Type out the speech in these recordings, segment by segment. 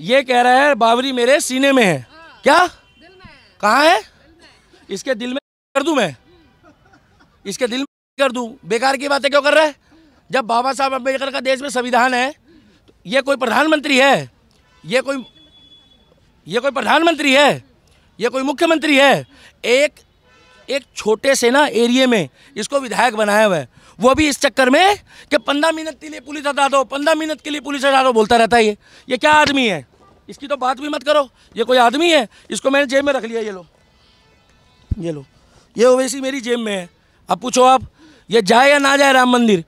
ये कह रहा है बावरी मेरे सीने में है हाँ। क्या कहा है इसके दिल में कर दू मैं इसके दिल में कर दू बेकार की बातें क्यों कर रहा है जब बाबा साहब अम्बेडकर का देश में संविधान है तो ये कोई प्रधानमंत्री है ये कोई ये कोई प्रधानमंत्री है ये कोई मुख्यमंत्री है एक एक छोटे से ना एरिए में इसको विधायक बनाया हुआ है वो भी इस चक्कर में कि पंद्रह मिनट के लिए पुलिस हटा दो पंद्रह मिनट के लिए पुलिस हटा दो बोलता रहता है ये ये क्या आदमी है इसकी तो बात भी मत करो ये कोई आदमी है इसको मैंने जेब में रख लिया ये लो ये लो ये ओवैसी मेरी जेब में है अब पूछो आप ये जाए या ना जाए राम मंदिर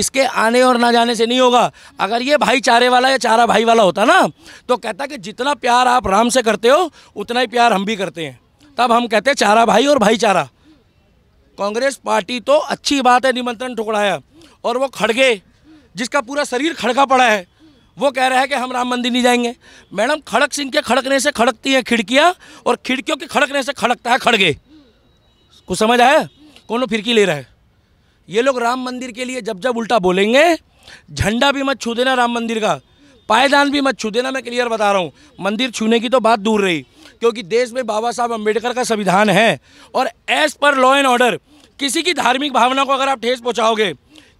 इसके आने और ना जाने से नहीं होगा अगर ये भाईचारे वाला या चारा भाई वाला होता ना तो कहता कि जितना प्यार आप राम से करते हो उतना ही प्यार हम भी करते हैं तब हम कहते चारा भाई और भाईचारा कांग्रेस पार्टी तो अच्छी बात है निमंत्रण ठुकराया और वो खड़गे जिसका पूरा शरीर खड़का पड़ा है वो कह रहा है कि हम राम मंदिर नहीं जाएंगे मैडम खड़क सिंह के खड़कने से खड़कती हैं खिड़कियाँ और खिड़कियों के खड़कने से खड़कता है खड़गे कुछ समझ आया कौन फिरकी ले रहा है ये लोग राम मंदिर के लिए जब जब उल्टा बोलेंगे झंडा भी मत छू देना राम मंदिर का पायदान भी मत छू देना मैं क्लियर बता रहा हूँ मंदिर छूने की तो बात दूर रही क्योंकि देश में बाबा साहब अम्बेडकर का संविधान है और as per law and order किसी की धार्मिक भावना को अगर आप ठेस पहुँचाओगे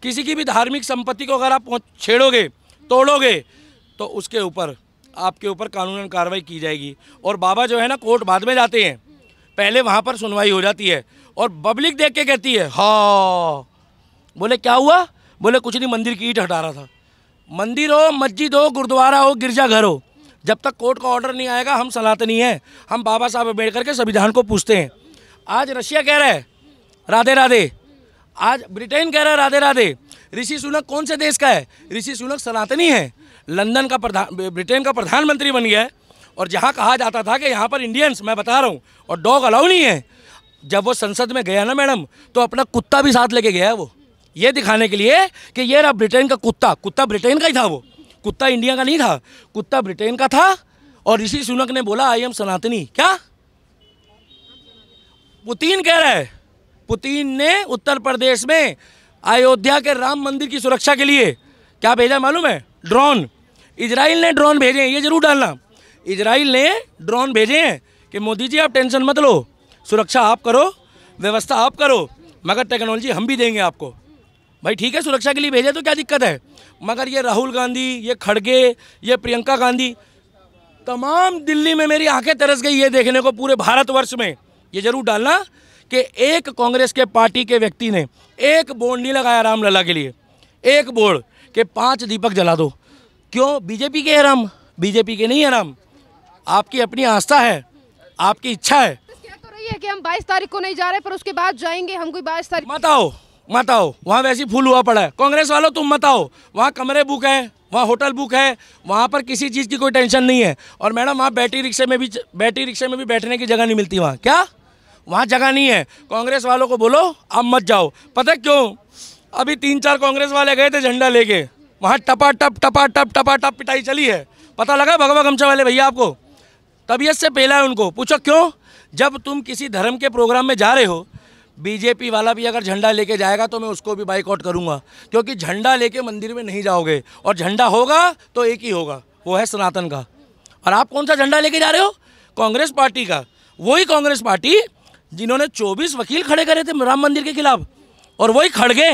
किसी की भी धार्मिक संपत्ति को अगर आप छेड़ोगे तोड़ोगे तो उसके ऊपर आपके ऊपर कानूनन कार्रवाई की जाएगी और बाबा जो है ना कोर्ट बाद में जाते हैं पहले वहाँ पर सुनवाई हो जाती है और पब्लिक देख के कहती है हा बोले क्या हुआ बोले कुछ नहीं मंदिर की ईट हटा रहा था मंदिर हो मस्जिद हो गुरुद्वारा हो गिरजाघर हो जब तक कोर्ट का ऑर्डर नहीं आएगा हम सलातनी हैं हम बाबा साहब अम्बेडकर के संविधान को पूछते हैं आज रशिया कह रहा है राधे राधे आज ब्रिटेन कह रहा है राधे राधे ऋषि सुनक कौन से देश का है ऋषि सुनक सनातनी है लंदन का प्रधान ब्रिटेन का प्रधानमंत्री बन गया है और जहाँ कहा जाता था कि यहाँ पर इंडियंस मैं बता रहा हूँ और डॉग अलाउ नहीं है जब वो संसद में गया ना मैडम तो अपना कुत्ता भी साथ लेके गया है वो ये दिखाने के लिए कि ये रहा ब्रिटेन का कुत्ता कुत्ता ब्रिटेन का ही था वो कुत्ता इंडिया का नहीं था कुत्ता ब्रिटेन का था और ऋषि सुनक ने बोला आई एम सनातनी क्या पुतिन कह रहा है पुतिन ने उत्तर प्रदेश में अयोध्या के राम मंदिर की सुरक्षा के लिए क्या भेजा मालूम है ड्रोन इसराइल ने ड्रोन भेजे हैं ये जरूर डालना इसराइल ने ड्रोन भेजे हैं कि मोदी जी आप टेंशन मत लो सुरक्षा आप करो व्यवस्था आप करो मगर टेक्नोलॉजी हम भी देंगे आपको भाई ठीक है सुरक्षा के लिए भेजे तो क्या दिक्कत है मगर ये राहुल गांधी ये खड़गे ये प्रियंका गांधी तमाम दिल्ली में मेरी आंखें तरस गई ये देखने को पूरे भारतवर्ष में ये जरूर डालना कि एक कांग्रेस के पार्टी के व्यक्ति ने एक बोर्ड नहीं लगाया रामलला के लिए एक बोर्ड के पांच दीपक जला दो क्यों बीजेपी के है राम बीजेपी के नहीं है राम आपकी अपनी आस्था है आपकी इच्छा है तो रही है कि हम 22 तारीख को नहीं जा रहे पर उसके बाद जाएंगे हम कोई 22 तारीख मत आओ मत आओ वहाँ वैसी फूल हुआ पड़ा है कांग्रेस वालों तुम मत आओ वहाँ कमरे बुक हैं वहाँ होटल बुक है वहाँ पर किसी चीज़ की कोई टेंशन नहीं है और मैडम वहाँ बैटरी रिक्शे में भी बैटरी रिक्शे में भी बैठने की जगह नहीं मिलती वहाँ क्या वहाँ जगह नहीं है कांग्रेस वालों को बोलो आप मत जाओ पता क्यों अभी तीन चार कांग्रेस वाले गए थे झंडा लेके वहाँ टपा टप टपा टप टपा टप पिटाई चली है पता लगा भगवा गमछा वाले भैया आपको तबीयत से पहला है उनको पूछो क्यों जब तुम किसी धर्म के प्रोग्राम में जा रहे हो बीजेपी वाला भी अगर झंडा लेके जाएगा तो मैं उसको भी बाइकआउट करूंगा क्योंकि झंडा लेके मंदिर में नहीं जाओगे और झंडा होगा तो एक ही होगा वो है सनातन का और आप कौन सा झंडा लेके जा रहे हो कांग्रेस पार्टी का वही कांग्रेस पार्टी जिन्होंने 24 वकील खड़े करे थे राम मंदिर के खिलाफ और वही खड़गे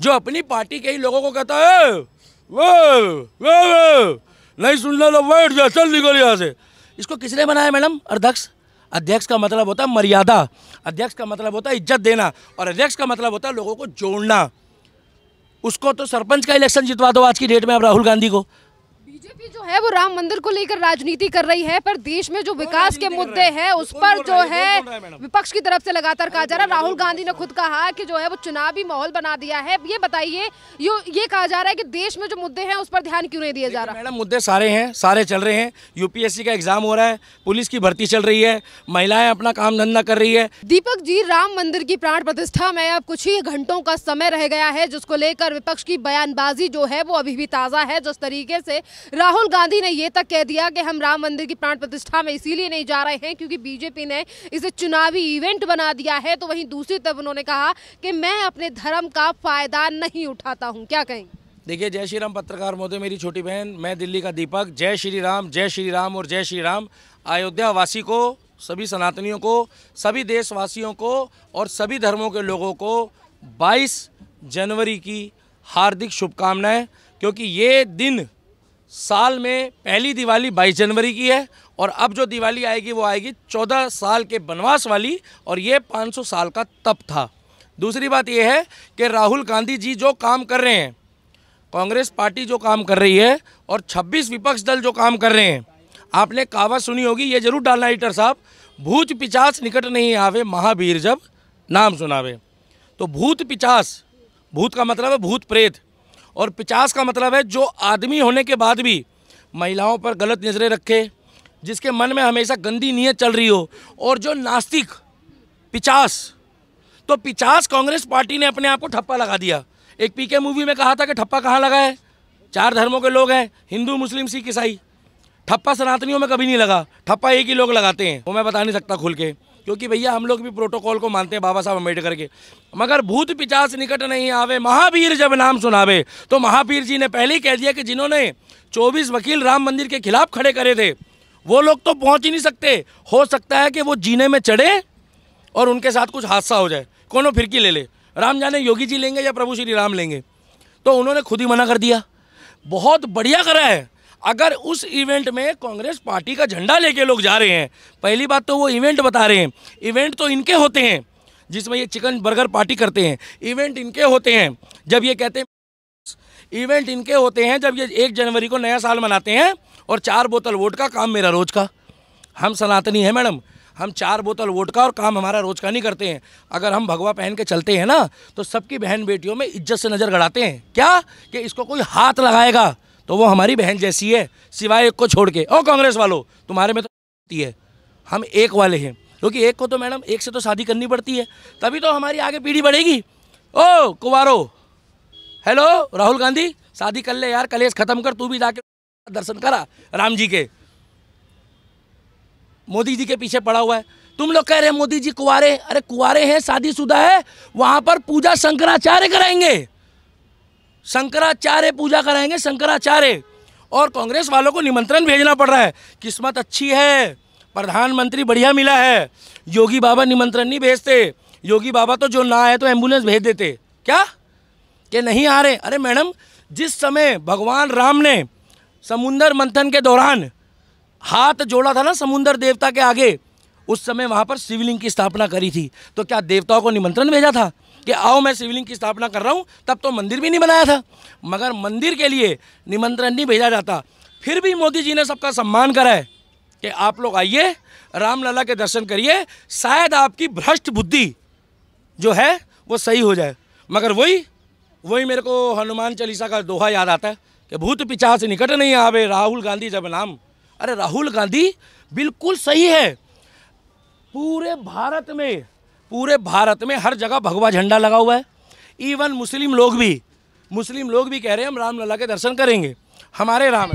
जो अपनी पार्टी के ही लोगों को कहता है वो वो नहीं सुन लो तो बैठ जा चल निकल यहाँ से इसको किसने बनाया मैडम अध्यक्ष अध्यक्ष का मतलब होता है मर्यादा अध्यक्ष का मतलब होता है इज्जत देना और अध्यक्ष का मतलब होता है लोगों को जोड़ना उसको तो सरपंच का इलेक्शन जितवा दो आज की डेट में अब राहुल गांधी को बीजेपी जो है वो राम मंदिर को लेकर राजनीति कर रही है पर देश में जो विकास के मुद्दे हैं तो उस पर जो है विपक्ष की तरफ से लगातार कहा जा रहा है राहुल गांधी ने खुद कहा कि जो है वो चुनावी माहौल बना दिया है ये बताइए ये कहा जा रहा है कि देश में जो मुद्दे हैं उस पर ध्यान क्यों नहीं दिया जा रहा मैडम मुद्दे सारे हैं सारे चल रहे हैं यूपीएससी का एग्जाम हो रहा है पुलिस की भर्ती चल रही है महिलाएं अपना काम धंधा कर रही है दीपक जी राम मंदिर की प्राण प्रतिष्ठा में अब कुछ ही घंटों का समय रह गया है जिसको लेकर विपक्ष की बयानबाजी जो है वो अभी भी ताज़ा है जिस तरीके से राहुल गांधी ने ये तक कह दिया कि हम राम मंदिर की प्राण प्रतिष्ठा में इसीलिए नहीं जा रहे हैं क्योंकि बीजेपी ने इसे चुनावी इवेंट बना दिया है तो वहीं दूसरी तरफ उन्होंने कहा कि मैं अपने धर्म का फायदा नहीं उठाता हूँ क्या कहेंगे देखिए जय श्री राम पत्रकार महोदय मेरी छोटी बहन मैं दिल्ली का दीपक जय श्री राम जय श्री राम और जय श्री राम अयोध्या वासी को सभी सनातनियों को सभी देशवासियों को और सभी धर्मों के लोगों को 22 जनवरी की हार्दिक शुभकामनाएं क्योंकि ये दिन साल में पहली दिवाली 22 जनवरी की है और अब जो दिवाली आएगी वो आएगी 14 साल के बनवास वाली और ये 500 साल का तप था दूसरी बात ये है कि राहुल गांधी जी जो काम कर रहे हैं कांग्रेस पार्टी जो काम कर रही है और 26 विपक्ष दल जो काम कर रहे हैं आपने कहावत सुनी होगी ये जरूर डालना इटर साहब भूत पिचास निकट नहीं आवे महावीर जब नाम सुनावे तो भूत पिचास भूत का मतलब है भूत प्रेत और पिचास का मतलब है जो आदमी होने के बाद भी महिलाओं पर गलत नज़रें रखे जिसके मन में हमेशा गंदी नीयत चल रही हो और जो नास्तिक पिचास तो पिचास कांग्रेस पार्टी ने अपने आप को ठप्पा लगा दिया एक पीके मूवी में कहा था कि ठप्पा कहाँ लगा है चार धर्मों के लोग हैं हिंदू मुस्लिम सिख ईसाई ठप्पा सनातनियों में कभी नहीं लगा ठप्पा एक ही लोग लगाते हैं वो मैं बता नहीं सकता खुल के क्योंकि भैया हम लोग भी प्रोटोकॉल को मानते हैं बाबा साहब अम्बेडकर के मगर भूत पिचास निकट नहीं आवे महावीर जब नाम सुनावे तो महावीर जी ने पहले ही कह दिया कि जिन्होंने चौबीस वकील राम मंदिर के खिलाफ खड़े करे थे वो लोग तो पहुंच ही नहीं सकते हो सकता है कि वो जीने में चढ़े और उनके साथ कुछ हादसा हो जाए कोनो फिरकी ले ले राम जाने योगी जी लेंगे या प्रभु श्री राम लेंगे तो उन्होंने खुद ही मना कर दिया बहुत बढ़िया करा है अगर उस इवेंट में कांग्रेस पार्टी का झंडा लेके लोग जा रहे हैं पहली बात तो वो इवेंट बता रहे हैं इवेंट तो इनके होते हैं जिसमें ये चिकन बर्गर पार्टी करते हैं इवेंट इनके होते हैं जब ये कहते हैं इवेंट इनके होते हैं जब ये एक जनवरी को नया साल मनाते हैं और चार बोतल वोट का काम मेरा रोज का हम सनातनी है मैडम हम चार बोतल वोट का और काम हमारा रोज का नहीं करते हैं अगर हम भगवा पहन के चलते हैं ना तो सबकी बहन बेटियों में इज्जत से नज़र गड़ाते हैं क्या कि इसको कोई हाथ लगाएगा तो वो हमारी बहन जैसी है सिवाय एक को छोड़ के ओ कांग्रेस वालों तुम्हारे में तो होती है हम एक वाले हैं क्योंकि एक को तो मैडम एक से तो शादी करनी पड़ती है तभी तो हमारी आगे पीढ़ी बढ़ेगी ओ कुवारो हेलो राहुल गांधी शादी कर ले यार कलेश खत्म कर तू भी जाके दर्शन करा राम जी के मोदी जी के पीछे पड़ा हुआ है तुम लोग कह रहे हैं मोदी जी कुवारे अरे कुवारे हैं शादीशुदा है वहां पर पूजा शंकराचार्य कराएंगे शंकराचार्य पूजा कराएंगे शंकराचार्य और कांग्रेस वालों को निमंत्रण भेजना पड़ रहा है किस्मत अच्छी है प्रधानमंत्री बढ़िया मिला है योगी बाबा निमंत्रण नहीं भेजते योगी बाबा तो जो ना आए तो एम्बुलेंस भेज देते क्या के नहीं आ रहे अरे मैडम जिस समय भगवान राम ने समुंदर मंथन के दौरान हाथ जोड़ा था ना समुंदर देवता के आगे उस समय वहाँ पर शिवलिंग की स्थापना करी थी तो क्या देवताओं को निमंत्रण भेजा था कि आओ मैं शिवलिंग की स्थापना कर रहा हूँ तब तो मंदिर भी नहीं बनाया था मगर मंदिर के लिए निमंत्रण नहीं भेजा जाता फिर भी मोदी जी ने सबका सम्मान करा है कि आप लोग आइए रामलला के दर्शन करिए शायद आपकी भ्रष्ट बुद्धि जो है वो सही हो जाए मगर वही वही मेरे को हनुमान चालीसा का दोहा याद आता है कि भूत पिछा से निकट नहीं आवे राहुल गांधी जब नाम अरे राहुल गांधी बिल्कुल सही है पूरे भारत में पूरे भारत में हर जगह भगवा झंडा लगा हुआ है इवन मुस्लिम लोग भी मुस्लिम लोग भी कह रहे हैं हम रामलला के दर्शन करेंगे हमारे राम